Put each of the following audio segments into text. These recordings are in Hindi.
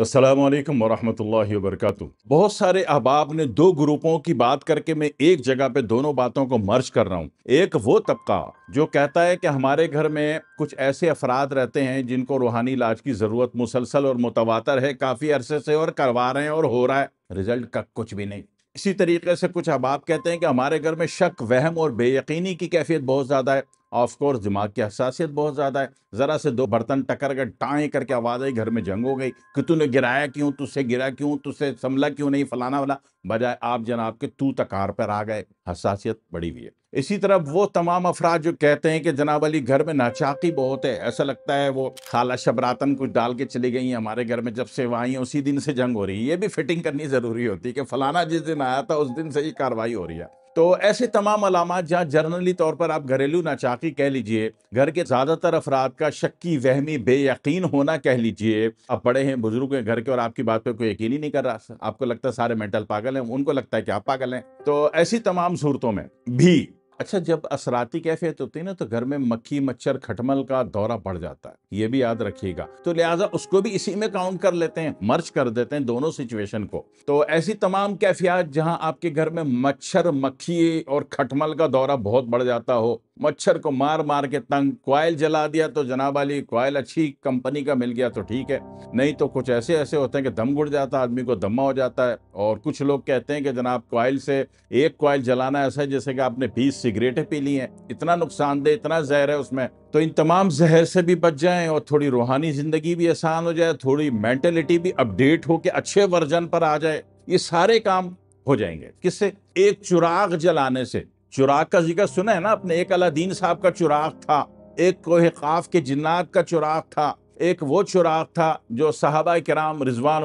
असलकम वरहमल वरक बहुत सारे अहबाब ने दो ग्रुपों की बात करके मैं एक जगह पे दोनों बातों को मर्ज कर रहा हूँ एक वो तबका जो कहता है कि हमारे घर में कुछ ऐसे अफराद रहते हैं जिनको रूहानी इलाज की ज़रूरत मुसलसल और मुतवातर है काफ़ी अरसे से और करवा रहे हैं और हो रहा है रिजल्ट का कुछ भी नहीं इसी तरीके से कुछ अब आप कहते हैं कि हमारे घर में शक वहम और बेयकीनी की कैफियत बहुत ज़्यादा है ऑफकोर्स दिमाग की हसासियत बहुत ज़्यादा है ज़रा से दो बर्तन टकर कर टाएँ करके आवाज़ आई घर में जंग हो गई कि तूने गिराया क्यों तुझसे गिरा क्यों तुझसे संभला क्यों नहीं फलाना वाला बजाय आप जनाब के तू तकार पर आ गए हसासियत बड़ी हुई है इसी तरह वो तमाम अफराद जो कहते हैं कि जनाब अली घर में नाचाकी बहुत है ऐसा लगता है वो खाला शबरातन कुछ डाल के चली गई हैं हमारे घर में जब से वहाँ आई उसी दिन से जंग हो रही है ये भी फिटिंग करनी ज़रूरी होती है कि फ़लाना जिस दिन आया था उस दिन से ही कार्रवाई हो रही है तो ऐसे तमाम अलामत जहाँ जर्नली तौर पर आप घरेलू नाचाकी कह लीजिए घर के ज़्यादातर अफराद का शक्की वहमी बेयकीन होना कह लीजिए आप बड़े हैं बुजुर्ग हैं घर के और आपकी बात पर कोई यकीन ही नहीं कर रहा आपको लगता है सारे मेंटल पागल हैं उनको लगता है कि आप पागल हैं तो ऐसी तमाम सूरतों में भी अच्छा जब असराती कैफियत होती है ना तो घर में मक्खी मच्छर खटमल का दौरा पड़ जाता है ये भी याद रखिएगा तो लिहाजा उसको भी इसी में काउंट कर लेते हैं मर्च कर देते हैं दोनों सिचुएशन को तो ऐसी तमाम कैफियात जहां आपके घर में मच्छर मक्खी और खटमल का दौरा बहुत बढ़ जाता हो मच्छर को मार मार के तंग क्वाइल जला दिया तो जनाब अली क्वाइल अच्छी कंपनी का मिल गया तो ठीक है नहीं तो कुछ ऐसे ऐसे होते हैं कि दम घुट जाता है आदमी को दमा हो जाता है और कुछ लोग कहते हैं कि जनाब क्वाइल से एक क्वाइल जलाना ऐसा है जैसे कि आपने बीस सिगरेटें पी ली हैं इतना नुकसानदेह इतना जहर है उसमें तो इन तमाम जहर से भी बच जाएं और थोड़ी रूहानी ज़िंदगी भी आसान हो जाए थोड़ी मैंटेलिटी भी अपडेट हो के अच्छे वर्जन पर आ जाए ये सारे काम हो जाएंगे किससे एक चुराग जलाने से चुराग का जिक्र सुना है ना अपने एक अलादीन साहब का चुराग था एक कोहे काफ के जिन्नात का चुराग था एक वो चुराग था जो साहबा कराम रिजवान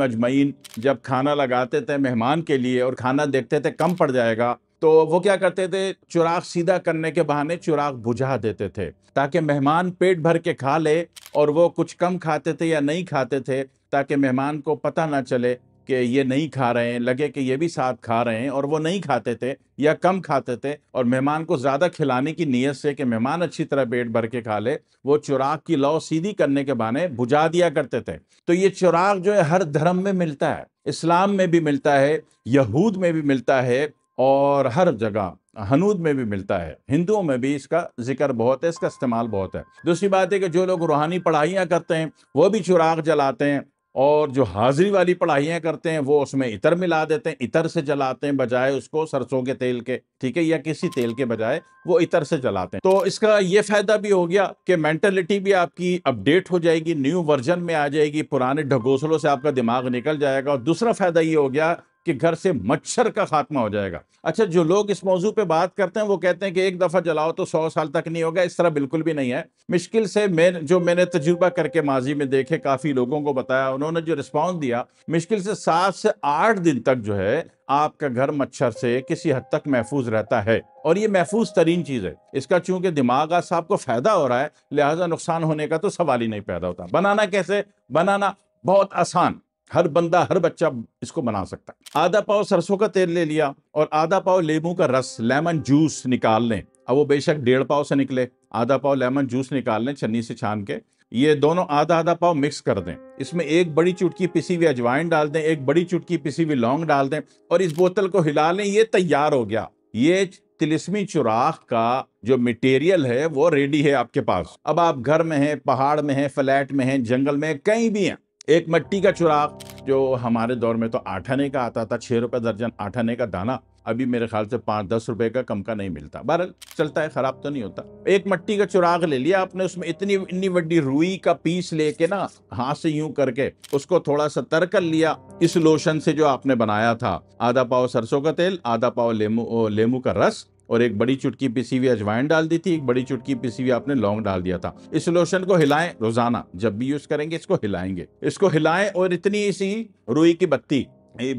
मजमैन जब खाना लगाते थे मेहमान के लिए और खाना देखते थे कम पड़ जाएगा तो वो क्या करते थे चुराग सीधा करने के बहाने चुराग बुझा देते थे ताकि मेहमान पेट भर के खा ले और वो कुछ कम खाते थे या नहीं खाते थे ताकि मेहमान को पता ना चले कि ये नहीं खा रहे हैं लगे कि ये भी साथ खा रहे हैं और वो नहीं खाते थे या कम खाते थे और मेहमान को ज़्यादा खिलाने की नीयत से कि मेहमान अच्छी तरह पेट भर के खा ले वो चुराग की लौ सीधी करने के बहाने बुझा दिया करते थे तो ये चुराग जो है हर धर्म में मिलता है इस्लाम में भी मिलता है यहूद में भी मिलता है और हर जगह हनूद में भी मिलता है हिंदुओं में भी इसका जिक्र बहुत है इसका इस्तेमाल बहुत है दूसरी बात है कि जो लोग रूहानी पढ़ाइयाँ करते हैं वो भी चुराग जलाते हैं और जो हाजिरी वाली पढ़ाइयाँ करते हैं वो उसमें इतर मिला देते हैं इतर से जलाते हैं बजाय उसको सरसों के तेल के ठीक है या किसी तेल के बजाय वो इतर से जलाते हैं तो इसका ये फ़ायदा भी हो गया कि मेंटेलिटी भी आपकी अपडेट हो जाएगी न्यू वर्जन में आ जाएगी पुराने ढगोसलों से आपका दिमाग निकल जाएगा और दूसरा फ़ायदा ये हो गया कि घर से मच्छर का खात्मा हो जाएगा अच्छा जो लोग इस मौजू पे बात करते हैं वो कहते हैं कि एक दफ़ा जलाओ तो सौ साल तक नहीं होगा इस तरह बिल्कुल भी नहीं है मुश्किल से मैं जो मैंने तजुर्बा करके माजी में देखे काफ़ी लोगों को बताया उन्होंने जो रिस्पॉन्स दिया मुश्किल से सात से आठ दिन तक जो है आपका घर मच्छर से किसी हद तक महफूज रहता है और ये महफूज तरीन चीज़ है इसका चूंकि दिमाग आज को फ़ायदा हो रहा है लिहाजा नुकसान होने का तो सवाल ही नहीं पैदा होता बनाना कैसे बनाना बहुत आसान हर बंदा हर बच्चा इसको बना सकता है आधा पाव सरसों का तेल ले लिया और आधा पाव लेमू का रस लेमन जूस निकाल लें अब वो बेशक डेढ़ पाव से निकले आधा पाव लेमन जूस निकाल लें छन्नी से छान के ये दोनों आधा आधा पाव मिक्स कर दें इसमें एक बड़ी चुटकी पिसी हुई अजवाइन डाल दें एक बड़ी चुटकी पिसी हुई लौंग डाल दें और इस बोतल को हिला लें ये तैयार हो गया ये तिलिस्मी चुराख का जो मटेरियल है वो रेडी है आपके पास अब आप घर में हैं पहाड़ में हैं फ्लैट में हैं जंगल में कहीं भी हैं एक मट्टी का चुराग जो हमारे दौर में तो आठ आने का आता था छः रुपये दर्जन आठ आने का दाना अभी मेरे ख्याल से पाँच दस रुपए का कम का नहीं मिलता बहर चलता है ख़राब तो नहीं होता एक मट्टी का चुराग ले लिया आपने उसमें इतनी इतनी बड़ी रुई का पीस लेके ना हाथ से यूं करके उसको थोड़ा सा तर कर लिया इस लोशन से जो आपने बनाया था आधा पाव सरसों का तेल आधा पाव लेमू लेमू का रस और एक बड़ी चुटकी पिसी हुई अजवाइन डाल दी थी एक बड़ी चुटकी पिसी हुई आपने लौंग डाल दिया था इस लोशन को हिलाएं रोजाना जब भी यूज करेंगे इसको हिलाएंगे इसको हिलाएं और इतनी सी रुई की बत्ती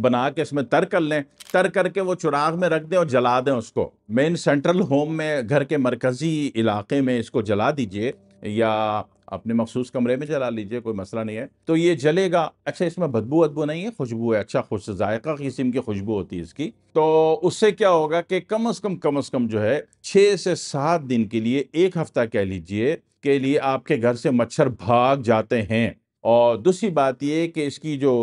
बना के इसमें तर कर लें तर करके वो चुराग में रख दें और जला दें उसको मेन सेंट्रल होम में घर के मरकजी इलाके में इसको जला दीजिए या अपने मखसूस कमरे में जला लीजिए कोई मसला नहीं है तो ये जलेगा अच्छा इसमें बदबू अदबू नहीं है खुशबू है अच्छा खुश जायका किस्म की खुशबू होती है इसकी तो उससे क्या होगा कि कम अज़ कम कम अज़ कम जो है छः से सात दिन के लिए एक हफ़्ता कह लीजिए के लिए आपके घर से मच्छर भाग जाते हैं और दूसरी बात ये कि इसकी जो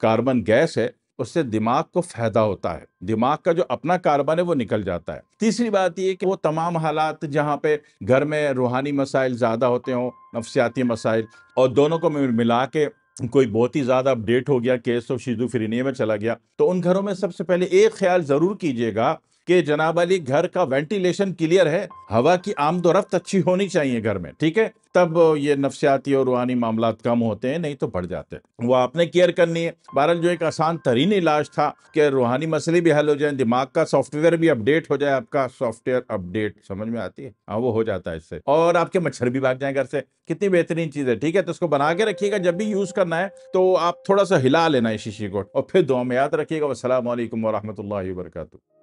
कार्बन गैस है उससे दिमाग को फायदा होता है दिमाग का जो अपना कार्बन है वो निकल जाता है तीसरी बात ये कि वो तमाम हालात जहाँ पे घर में रूहानी मसाइल ज़्यादा होते हों नफसियाती मसाइल और दोनों को मिला के कोई बहुत ही ज़्यादा अपडेट हो गया केस ऑफ तो फ्रीनी में चला गया तो उन घरों में सबसे पहले एक ख्याल ज़रूर कीजिएगा कि जनाब अली घर का वेंटिलेशन क्लियर है हवा की आमदोरफ्त अच्छी होनी चाहिए घर में ठीक है तब ये नफसियाती और रूहानी मामला कम होते हैं नहीं तो बढ़ जाते हैं वो आपने केयर करनी है बहरहाल जो एक आसान तरीन इलाज था कि रूहानी मसले भी हल हो जाए दिमाग का सॉफ्टवेयर भी अपडेट हो जाए आपका सॉफ्टवेयर अपडेट समझ में आती है हाँ वो हो जाता है इससे और आपके मच्छर भी भाग जाए घर से कितनी बेहतरीन चीज़ है ठीक है तो उसको बना के रखिएगा जब भी यूज़ करना है तो आप थोड़ा सा हिला लेना है शीशी को और फिर दुआ में याद रखिएगा वरहमत वरहमल वरकू